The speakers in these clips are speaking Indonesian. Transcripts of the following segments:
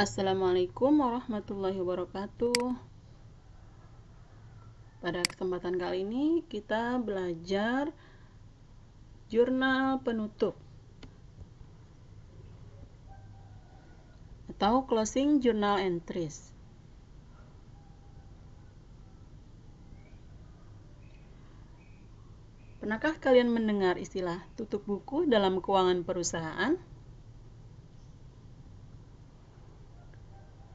Assalamualaikum warahmatullahi wabarakatuh. Pada kesempatan kali ini kita belajar jurnal penutup atau closing journal entries. Pernahkah kalian mendengar istilah tutup buku dalam keuangan perusahaan?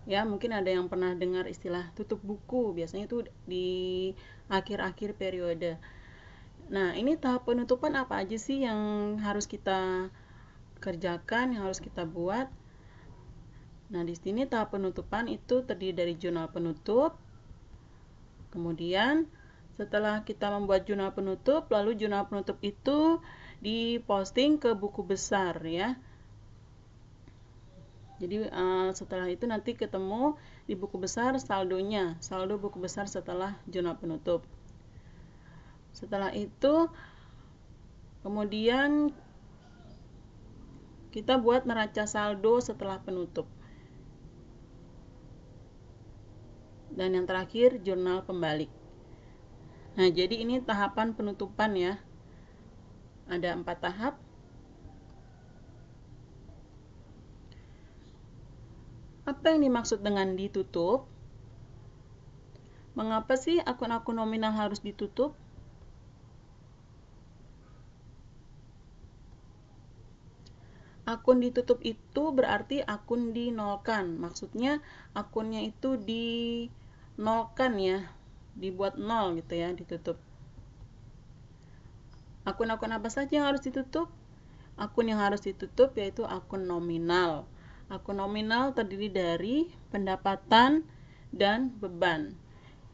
ya mungkin ada yang pernah dengar istilah tutup buku biasanya itu di akhir-akhir periode nah ini tahap penutupan apa aja sih yang harus kita kerjakan yang harus kita buat nah di sini tahap penutupan itu terdiri dari jurnal penutup kemudian setelah kita membuat jurnal penutup lalu jurnal penutup itu diposting ke buku besar ya jadi uh, setelah itu nanti ketemu di buku besar saldonya, saldo buku besar setelah jurnal penutup. Setelah itu kemudian kita buat neraca saldo setelah penutup. Dan yang terakhir jurnal pembalik. Nah, jadi ini tahapan penutupan ya. Ada empat tahap Apa yang dimaksud dengan ditutup? Mengapa sih akun-akun nominal harus ditutup? Akun ditutup itu berarti akun dinolkan. Maksudnya akunnya itu dinolkan ya, dibuat nol gitu ya, ditutup. Akun-akun apa saja yang harus ditutup? Akun yang harus ditutup yaitu akun nominal. Akun nominal terdiri dari pendapatan dan beban.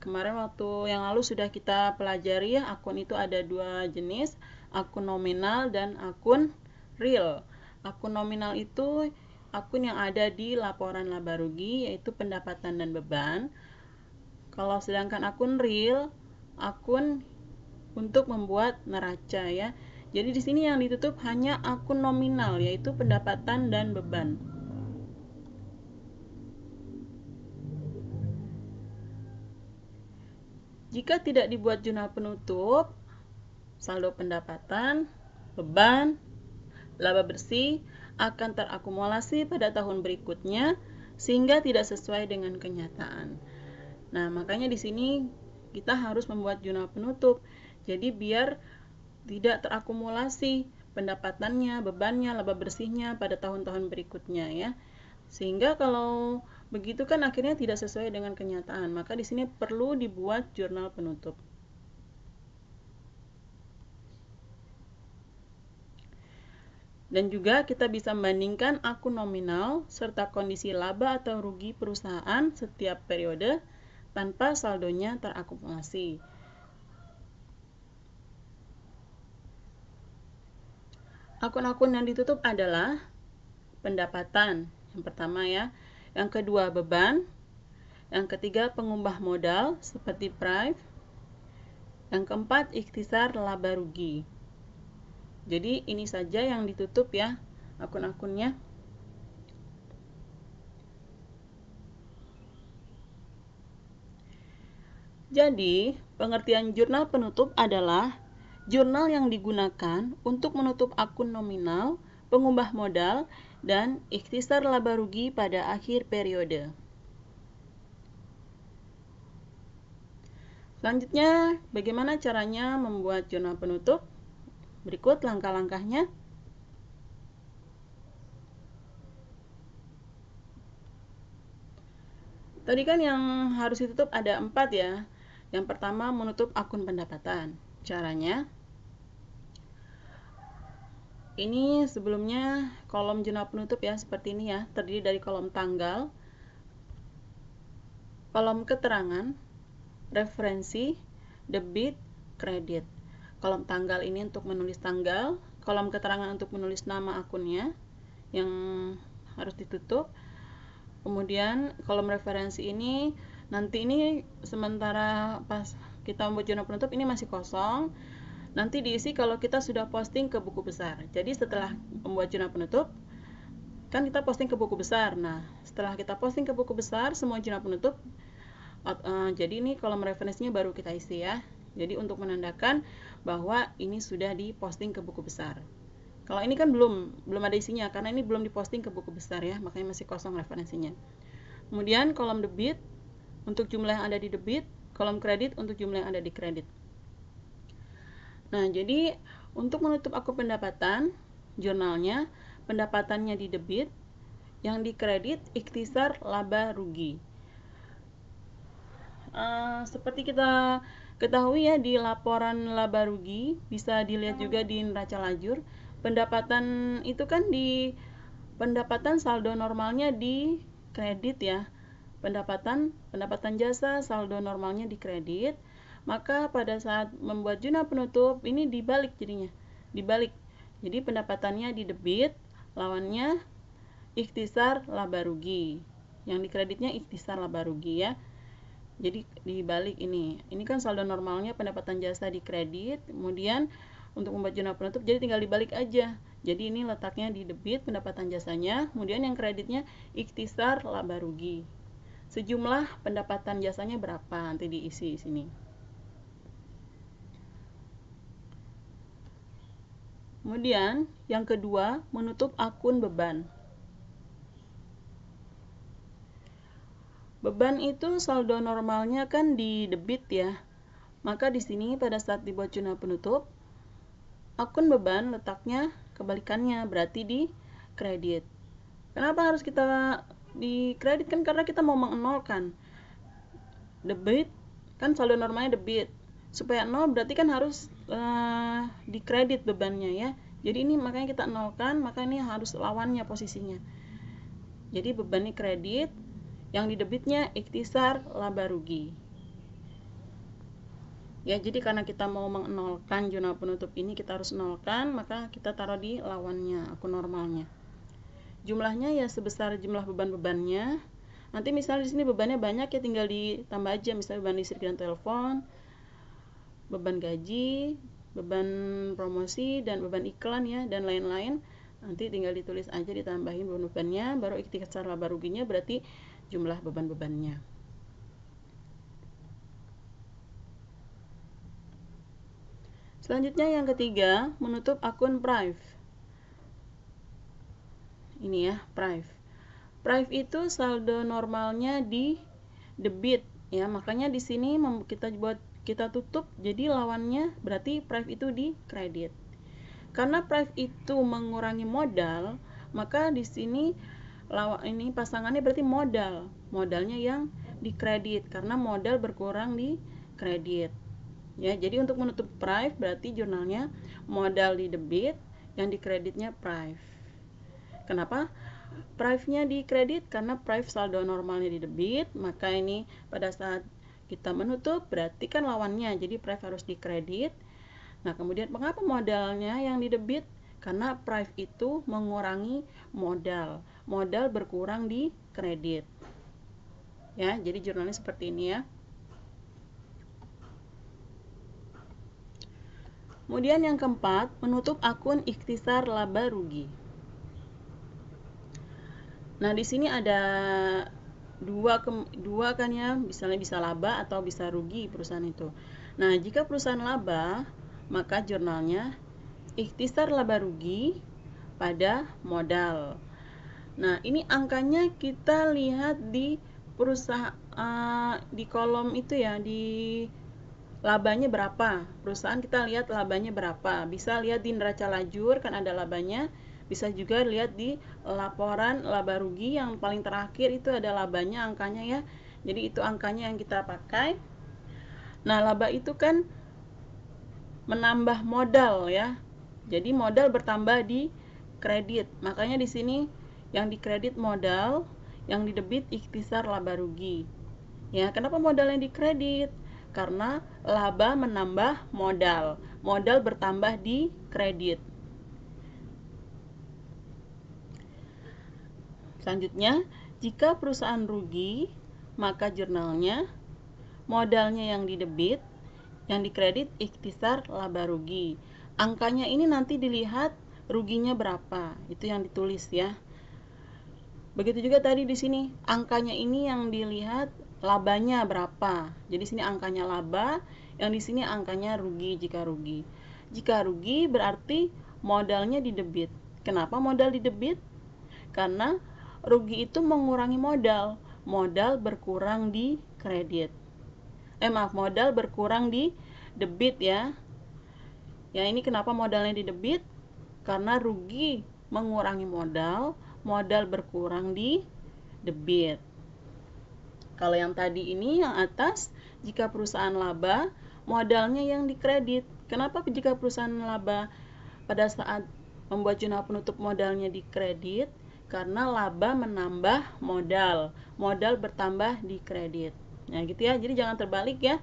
Kemarin waktu yang lalu sudah kita pelajari ya, akun itu ada dua jenis, akun nominal dan akun real. Akun nominal itu akun yang ada di laporan laba rugi yaitu pendapatan dan beban. Kalau sedangkan akun real, akun untuk membuat neraca ya. Jadi di sini yang ditutup hanya akun nominal yaitu pendapatan dan beban. Jika tidak dibuat jurnal penutup, saldo pendapatan, beban, laba bersih akan terakumulasi pada tahun berikutnya sehingga tidak sesuai dengan kenyataan. Nah, makanya di sini kita harus membuat jurnal penutup. Jadi biar tidak terakumulasi pendapatannya, bebannya, laba bersihnya pada tahun-tahun berikutnya ya. Sehingga kalau Begitu kan akhirnya tidak sesuai dengan kenyataan, maka di sini perlu dibuat jurnal penutup. Dan juga kita bisa membandingkan akun nominal serta kondisi laba atau rugi perusahaan setiap periode tanpa saldonya terakumulasi. Akun-akun yang ditutup adalah pendapatan. Yang pertama ya, yang kedua, beban. Yang ketiga, pengubah modal seperti PRIVE. Yang keempat, ikhtisar laba rugi. Jadi ini saja yang ditutup ya akun-akunnya. Jadi, pengertian jurnal penutup adalah jurnal yang digunakan untuk menutup akun nominal pengubah modal, dan ikhtisar laba rugi pada akhir periode. Selanjutnya, bagaimana caranya membuat jurnal penutup? Berikut langkah-langkahnya. Tadi kan yang harus ditutup ada empat ya. Yang pertama, menutup akun pendapatan. Caranya, ini sebelumnya kolom jurnal penutup ya seperti ini ya terdiri dari kolom tanggal kolom keterangan referensi debit kredit kolom tanggal ini untuk menulis tanggal kolom keterangan untuk menulis nama akunnya yang harus ditutup kemudian kolom referensi ini nanti ini sementara pas kita membuat jurnal penutup ini masih kosong nanti diisi kalau kita sudah posting ke buku besar jadi setelah membuat jurnal penutup kan kita posting ke buku besar nah setelah kita posting ke buku besar semua jurnal penutup uh, jadi ini kolom referensinya baru kita isi ya jadi untuk menandakan bahwa ini sudah diposting ke buku besar kalau ini kan belum belum ada isinya karena ini belum diposting ke buku besar ya makanya masih kosong referensinya kemudian kolom debit untuk jumlah yang ada di debit kolom kredit untuk jumlah yang ada di kredit Nah, jadi untuk menutup akun pendapatan jurnalnya, pendapatannya di debit yang di kredit ikhtisar laba rugi. Uh, seperti kita ketahui ya di laporan laba rugi bisa dilihat juga di neraca lajur. Pendapatan itu kan di pendapatan saldo normalnya di kredit ya pendapatan pendapatan jasa saldo normalnya di kredit maka pada saat membuat jurnal penutup ini dibalik jadinya dibalik jadi pendapatannya di debit, lawannya ikhtisar laba rugi yang dikreditnya ikhtisar laba rugi ya jadi dibalik ini ini kan saldo normalnya pendapatan jasa di kredit. kemudian untuk membuat jurnal penutup jadi tinggal dibalik aja jadi ini letaknya di debit pendapatan jasanya kemudian yang kreditnya ikhtisar laba rugi sejumlah pendapatan jasanya berapa nanti diisi sini Kemudian, yang kedua, menutup akun beban. Beban itu saldo normalnya kan di debit ya. Maka di sini pada saat dibuat jurnal penutup, akun beban letaknya kebalikannya, berarti di kredit. Kenapa harus kita di kredit kan karena kita mau mengenolkan. Debit kan saldo normalnya debit supaya nol berarti kan harus uh, dikredit bebannya ya jadi ini makanya kita nolkan maka ini harus lawannya posisinya jadi bebannya kredit yang di debitnya ikhtisar laba rugi ya jadi karena kita mau mengenolkan jurnal penutup ini kita harus nolkan maka kita taruh di lawannya aku normalnya jumlahnya ya sebesar jumlah beban-bebannya nanti misalnya di sini bebannya banyak ya tinggal ditambah aja misalnya beban listrik dan telepon beban gaji, beban promosi dan beban iklan ya dan lain-lain. Nanti tinggal ditulis aja ditambahin beban-bebannya baru ikhtikar laba ruginya berarti jumlah beban-bebannya. Selanjutnya yang ketiga, menutup akun Prive. Ini ya, Prive. Prive itu saldo normalnya di debit ya. Makanya di sini kita buat kita tutup jadi lawannya berarti price itu di kredit karena price itu mengurangi modal maka di sini lawan ini pasangannya berarti modal modalnya yang di kredit karena modal berkurang di kredit ya jadi untuk menutup price berarti jurnalnya modal di debit yang di kreditnya price kenapa price-nya di kredit karena price saldo normalnya di debit maka ini pada saat kita menutup berarti kan lawannya jadi Prive harus dikredit nah kemudian mengapa modalnya yang di debit karena Prive itu mengurangi modal modal berkurang di kredit ya jadi jurnalnya seperti ini ya Kemudian yang keempat, menutup akun ikhtisar laba rugi. Nah, di sini ada dua ke, dua kan ya misalnya bisa laba atau bisa rugi perusahaan itu nah jika perusahaan laba maka jurnalnya ikhtisar laba rugi pada modal nah ini angkanya kita lihat di perusahaan uh, eh, di kolom itu ya di labanya berapa perusahaan kita lihat labanya berapa bisa lihat di neraca lajur kan ada labanya bisa juga lihat di laporan laba rugi yang paling terakhir itu ada labanya angkanya ya. Jadi itu angkanya yang kita pakai. Nah, laba itu kan menambah modal ya. Jadi modal bertambah di kredit. Makanya di sini yang di kredit modal, yang di debit ikhtisar laba rugi. Ya, kenapa modal yang di kredit? Karena laba menambah modal. Modal bertambah di kredit. Selanjutnya, jika perusahaan rugi, maka jurnalnya modalnya yang di debit yang dikredit ikhtisar laba rugi. Angkanya ini nanti dilihat ruginya berapa, itu yang ditulis ya. Begitu juga tadi di sini, angkanya ini yang dilihat labanya berapa. Jadi sini angkanya laba, yang di sini angkanya rugi jika rugi. Jika rugi berarti modalnya di debit Kenapa modal di debit Karena rugi itu mengurangi modal modal berkurang di kredit eh maaf modal berkurang di debit ya ya ini kenapa modalnya di debit karena rugi mengurangi modal modal berkurang di debit kalau yang tadi ini yang atas jika perusahaan laba modalnya yang di kredit. kenapa jika perusahaan laba pada saat membuat jurnal penutup modalnya di kredit? karena laba menambah modal, modal bertambah di kredit. Nah, gitu ya. Jadi jangan terbalik ya.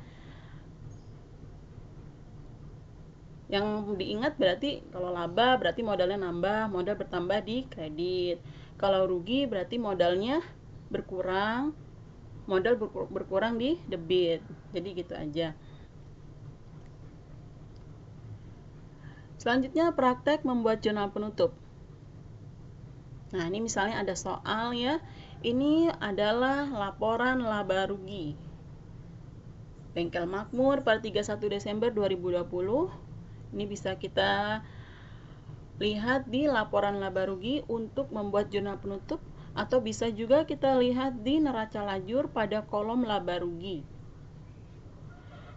Yang diingat berarti kalau laba berarti modalnya nambah, modal bertambah di kredit. Kalau rugi berarti modalnya berkurang, modal berkurang di debit. Jadi gitu aja. Selanjutnya praktek membuat jurnal penutup. Nah, ini misalnya ada soal ya. Ini adalah laporan laba rugi. Bengkel Makmur per 31 Desember 2020. Ini bisa kita lihat di laporan laba rugi untuk membuat jurnal penutup atau bisa juga kita lihat di neraca lajur pada kolom laba rugi.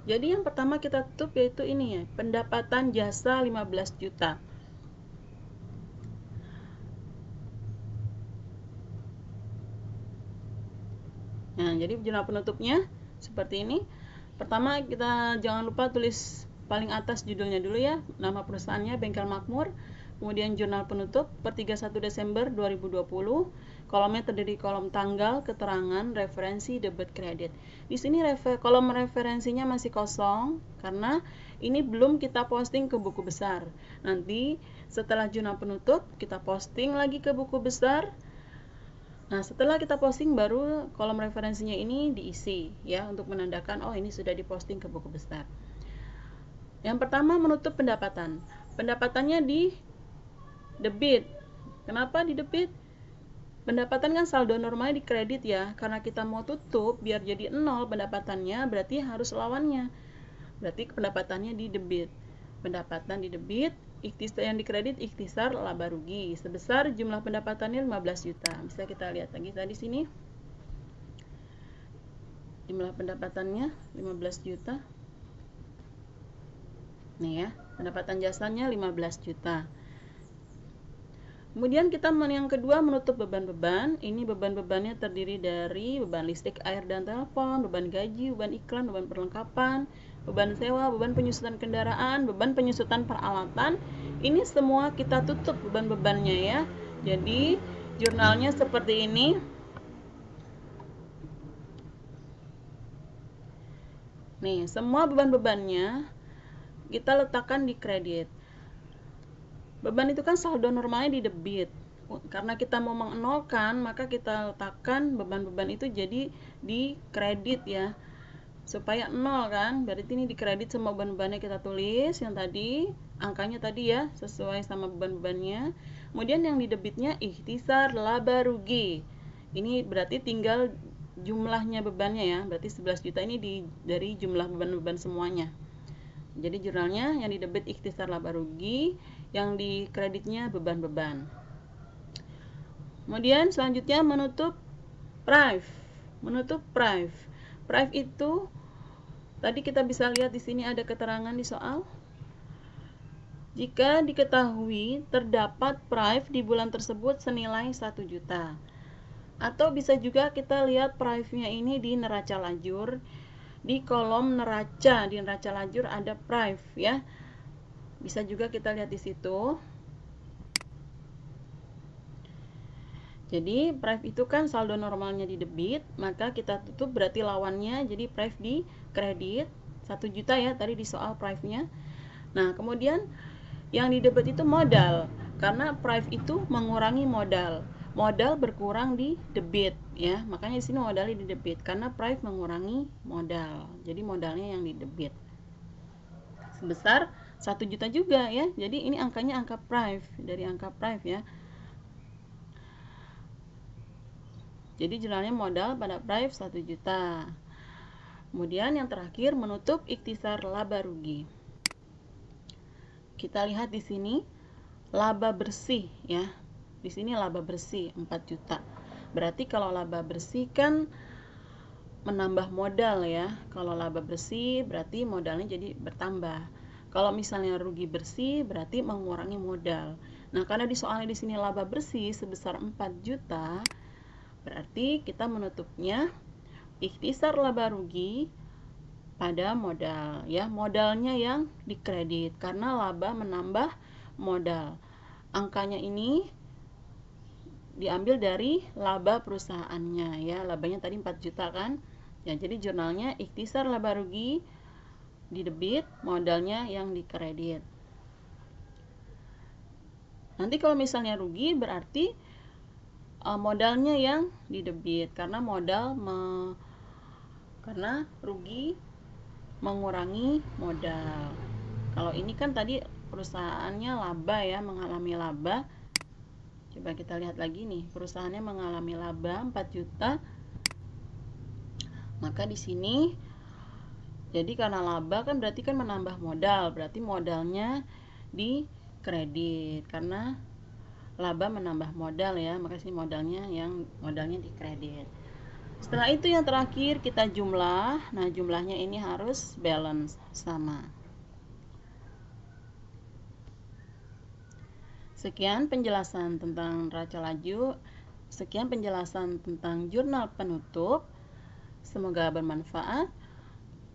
Jadi yang pertama kita tutup yaitu ini ya, pendapatan jasa 15 juta. Nah, jadi jurnal penutupnya seperti ini. Pertama, kita jangan lupa tulis paling atas judulnya dulu ya, nama perusahaannya Bengkel Makmur, kemudian jurnal penutup per 31 Desember 2020. Kolomnya terdiri kolom tanggal, keterangan, referensi, debit kredit. Di sini refer kolom referensinya masih kosong karena ini belum kita posting ke buku besar. Nanti setelah jurnal penutup kita posting lagi ke buku besar Nah, setelah kita posting baru kolom referensinya ini diisi ya untuk menandakan oh ini sudah diposting ke buku besar. Yang pertama menutup pendapatan. Pendapatannya di debit. Kenapa di debit? Pendapatan kan saldo normalnya di kredit ya, karena kita mau tutup biar jadi nol pendapatannya berarti harus lawannya. Berarti pendapatannya di debit. Pendapatan di debit iktisar yang dikredit iktisar laba rugi sebesar jumlah pendapatannya 15 juta. Bisa kita lihat lagi tadi sini. Jumlah pendapatannya 15 juta. Nih ya, pendapatan jasanya 15 juta. Kemudian kita yang kedua menutup beban-beban. Ini beban-bebannya terdiri dari beban listrik, air dan telepon, beban gaji, beban iklan, beban perlengkapan, beban sewa, beban penyusutan kendaraan, beban penyusutan peralatan. Ini semua kita tutup beban-bebannya ya. Jadi jurnalnya seperti ini. Nih, semua beban-bebannya kita letakkan di kredit. Beban itu kan saldo normalnya di debit. Karena kita mau mengenolkan, maka kita letakkan beban-beban itu jadi di kredit ya. Supaya nol kan, berarti ini di kredit semua beban-bebannya kita tulis yang tadi, angkanya tadi ya, sesuai sama beban-bebannya. Kemudian yang di debitnya ikhtisar laba rugi. Ini berarti tinggal jumlahnya bebannya ya berarti 11 juta ini di, dari jumlah beban-beban semuanya jadi jurnalnya yang di debit ikhtisar laba rugi yang di kreditnya beban-beban. Kemudian selanjutnya menutup prive. Menutup prive. Prive itu tadi kita bisa lihat di sini ada keterangan di soal. Jika diketahui terdapat prive di bulan tersebut senilai 1 juta. Atau bisa juga kita lihat prive-nya ini di neraca lajur. Di kolom neraca, di neraca lajur ada prive ya bisa juga kita lihat di situ. Jadi prive itu kan saldo normalnya di debit, maka kita tutup berarti lawannya jadi prive di kredit 1 juta ya tadi di soal prive-nya. Nah, kemudian yang di debit itu modal karena prive itu mengurangi modal modal berkurang di debit ya makanya di sini modalnya di debit karena prive mengurangi modal jadi modalnya yang di debit sebesar satu juta juga ya jadi ini angkanya angka prime dari angka prime ya jadi jurnalnya modal pada prime 1 juta kemudian yang terakhir menutup ikhtisar laba rugi kita lihat di sini laba bersih ya di sini laba bersih 4 juta berarti kalau laba bersih kan menambah modal ya kalau laba bersih berarti modalnya jadi bertambah kalau misalnya rugi bersih berarti mengurangi modal. Nah, karena di soalnya di sini laba bersih sebesar 4 juta, berarti kita menutupnya ikhtisar laba rugi pada modal ya, modalnya yang dikredit karena laba menambah modal. Angkanya ini diambil dari laba perusahaannya ya labanya tadi 4 juta kan ya jadi jurnalnya ikhtisar laba rugi di debit modalnya yang di kredit. Nanti kalau misalnya rugi berarti uh, modalnya yang di debit karena modal me, karena rugi mengurangi modal. Kalau ini kan tadi perusahaannya laba ya, mengalami laba. Coba kita lihat lagi nih, perusahaannya mengalami laba 4 juta. Maka di sini jadi karena laba kan berarti kan menambah modal, berarti modalnya di kredit karena laba menambah modal ya, maka modalnya yang modalnya di kredit. Setelah itu yang terakhir kita jumlah. Nah, jumlahnya ini harus balance sama. Sekian penjelasan tentang raca laju. Sekian penjelasan tentang jurnal penutup. Semoga bermanfaat.